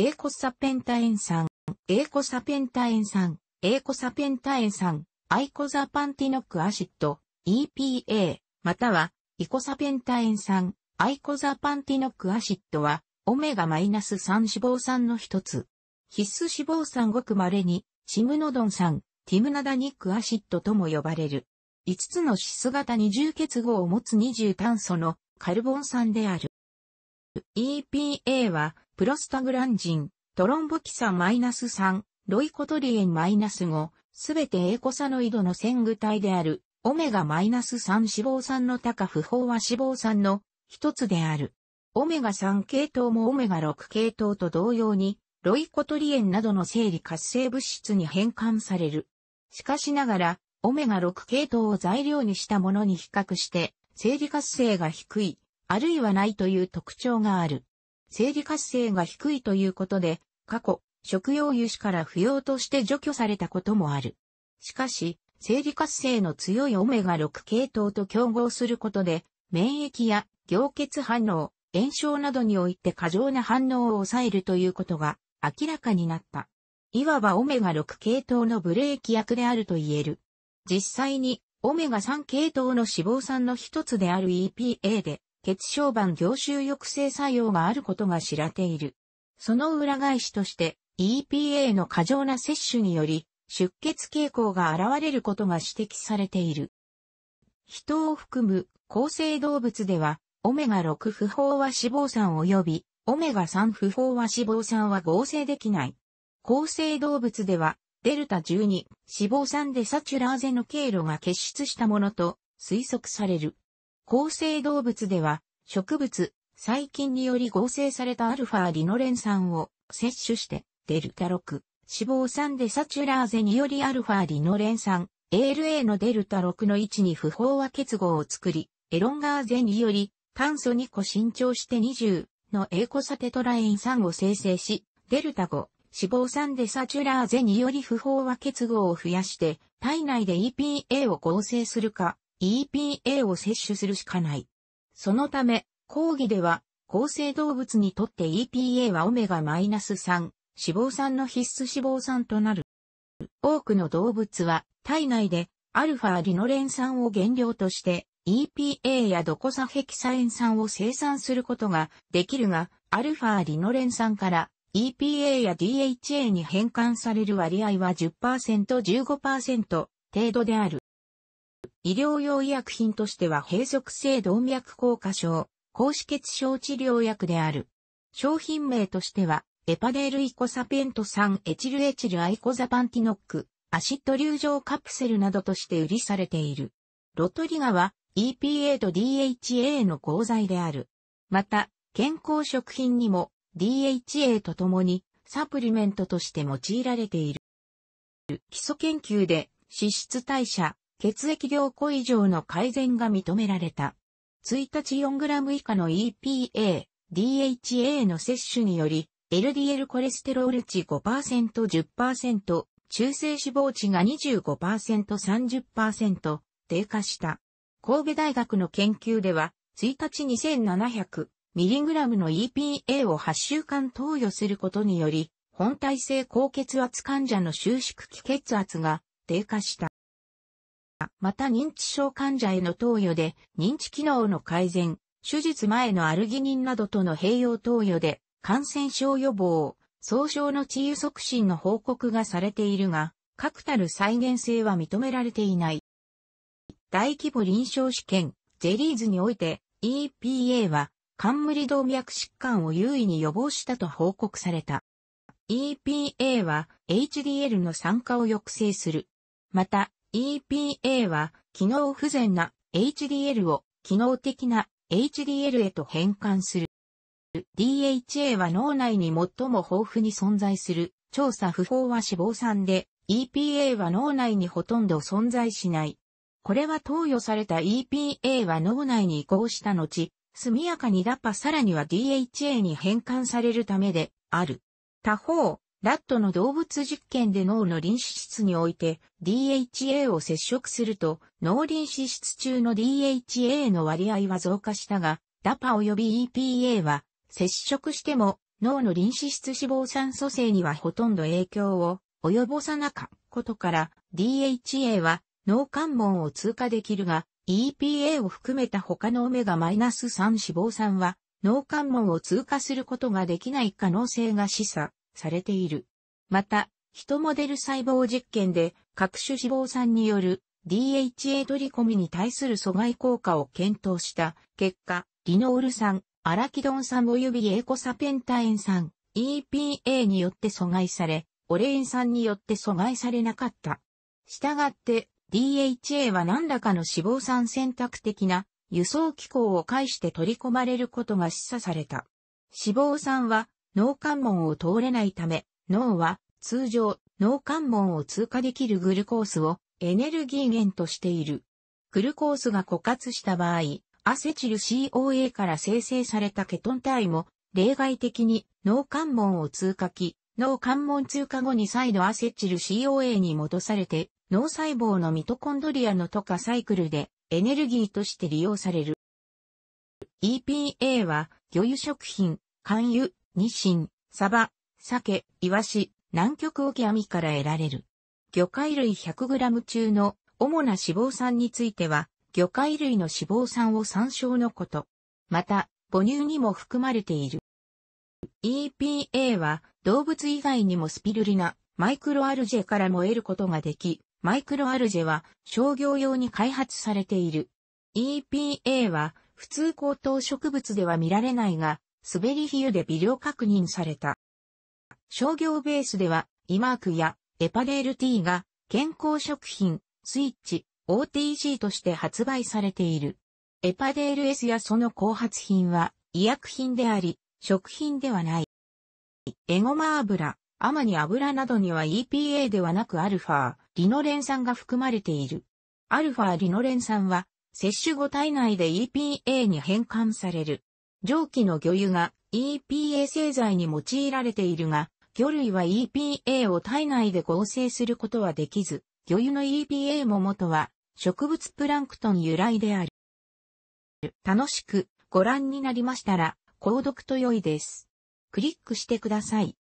エーコサペンタエン酸、エーコサペンタエン酸、エーコサペンタエン酸、アイコザパンティノックアシッド、EPA、または、イコサペンタエン酸、アイコザパンティノックアシッドは、オメガマイナス -3 脂肪酸の一つ。必須脂肪酸ごく稀に、チムノドン酸、ティムナダニックアシッドとも呼ばれる。5つの脂質型二重結合を持つ二重炭素のカルボン酸である。EPA はプロスタグランジン、トロンボキサ -3、ロイコトリエンマイナス -5、すべてエコサノイドの線具体である、オメガマイナス -3 脂肪酸の高不飽和脂肪酸の一つである。オメガ3系統もオメガ6系統と同様に、ロイコトリエンなどの生理活性物質に変換される。しかしながら、オメガ6系統を材料にしたものに比較して、生理活性が低い、あるいはないという特徴がある。生理活性が低いということで、過去、食用油脂から不要として除去されたこともある。しかし、生理活性の強いオメガ6系統と競合することで、免疫や凝血反応、炎症などにおいて過剰な反応を抑えるということが明らかになった。いわばオメガ6系統のブレーキ役であると言える。実際にオメガ3系統の脂肪酸の一つである EPA で血小板凝集抑制作用があることが知られている。その裏返しとして EPA の過剰な摂取により出血傾向が現れることが指摘されている。人を含む構生動物では、オメガ6不飽和脂肪酸及びオメガ3不飽和脂肪酸は合成できない。構生動物では、デルタ12脂肪酸でサチュラーゼの経路が結出したものと推測される。構成動物では、植物、細菌により合成されたアルファリノレン酸を摂取して、デルタ6、脂肪酸でサチュラーゼによりアルファリノレン酸、ALA のデルタ6の位置に不飽和結合を作り、エロンガーゼにより炭素2個伸長して20のエコサテトラエン酸を生成し、デルタ5、脂肪酸でサチュラーゼにより不飽和結合を増やして、体内で EPA を合成するか、EPA を摂取するしかない。そのため、講義では、厚生動物にとって EPA はオメガマイナス -3、脂肪酸の必須脂肪酸となる。多くの動物は体内でアルファリノレン酸を原料として EPA やドコサヘキサエン酸を生産することができるが、アルファリノレン酸から EPA や DHA に変換される割合は 10%15% 程度である。医療用医薬品としては閉塞性動脈硬化症、高脂血症治療薬である。商品名としては、エパデールイコサペント酸エチルエチルアイコザパンティノック、アシッド流状カプセルなどとして売りされている。ロトリガは EPA と DHA の合剤である。また、健康食品にも DHA とともにサプリメントとして用いられている。基礎研究で脂質代謝、血液凝固以上の改善が認められた。1日 4g 以下の EPA、DHA の摂取により、LDL コレステロール値 5%10%、中性脂肪値が 25%30% 低下した。神戸大学の研究では、1日 2700mg の EPA を8週間投与することにより、本体性高血圧患者の収縮期血圧が低下した。また認知症患者への投与で認知機能の改善、手術前のアルギニンなどとの併用投与で感染症予防、総症の治癒促進の報告がされているが、確たる再現性は認められていない。大規模臨床試験、ゼリーズにおいて EPA は冠動脈疾患を優位に予防したと報告された。EPA は HDL の酸化を抑制する。また、EPA は機能不全な HDL を機能的な HDL へと変換する。DHA は脳内に最も豊富に存在する調査不法は脂肪酸で EPA は脳内にほとんど存在しない。これは投与された EPA は脳内に移行した後、速やかにダパさらには DHA に変換されるためである。他方、ラットの動物実験で脳の臨死質において DHA を接触すると脳臨死質中の DHA の割合は増加したが DAPA 及び EPA は接触しても脳の臨死質脂肪酸組成にはほとんど影響を及ぼさなかったことから DHA は脳関門を通過できるが EPA を含めた他のオメガマイナス -3 脂肪酸は脳関門を通過することができない可能性が示唆されている。また、人モデル細胞実験で各種脂肪酸による DHA 取り込みに対する阻害効果を検討した結果、リノール酸、アラキドン酸及びエコサペンタエン酸、EPA によって阻害され、オレイン酸によって阻害されなかった。したがって、DHA は何らかの脂肪酸選択的な輸送機構を介して取り込まれることが示唆された。脂肪酸は脳関門を通れないため、脳は通常脳関門を通過できるグルコースをエネルギー源としている。グルコースが枯渇した場合、アセチル COA から生成されたケトン体も例外的に脳関門を通過期、脳関門通過後に再度アセチル COA に戻されて脳細胞のミトコンドリアのとかサイクルでエネルギーとして利用される。EPA は魚油食品、肝油、ニシン、サバ、鮭、イワシ、南極沖網から得られる。魚介類 100g 中の主な脂肪酸については、魚介類の脂肪酸を参照のこと。また、母乳にも含まれている。EPA は動物以外にもスピルリナ、マイクロアルジェからも得ることができ、マイクロアルジェは商業用に開発されている。EPA は普通高等植物では見られないが、滑り比喩で微量確認された。商業ベースでは、イマークやエパレール T が健康食品、スイッチ、OTC として発売されている。エパデール S やその後発品は医薬品であり、食品ではない。エゴマ油、アマニ油などには EPA ではなくアルファ、リノレン酸が含まれている。アルファリノレン酸は摂取後体内で EPA に変換される。蒸気の魚油が EPA 製剤に用いられているが、魚類は EPA を体内で合成することはできず、魚油の EPA も元は植物プランクトン由来である。楽しくご覧になりましたら、購読と良いです。クリックしてください。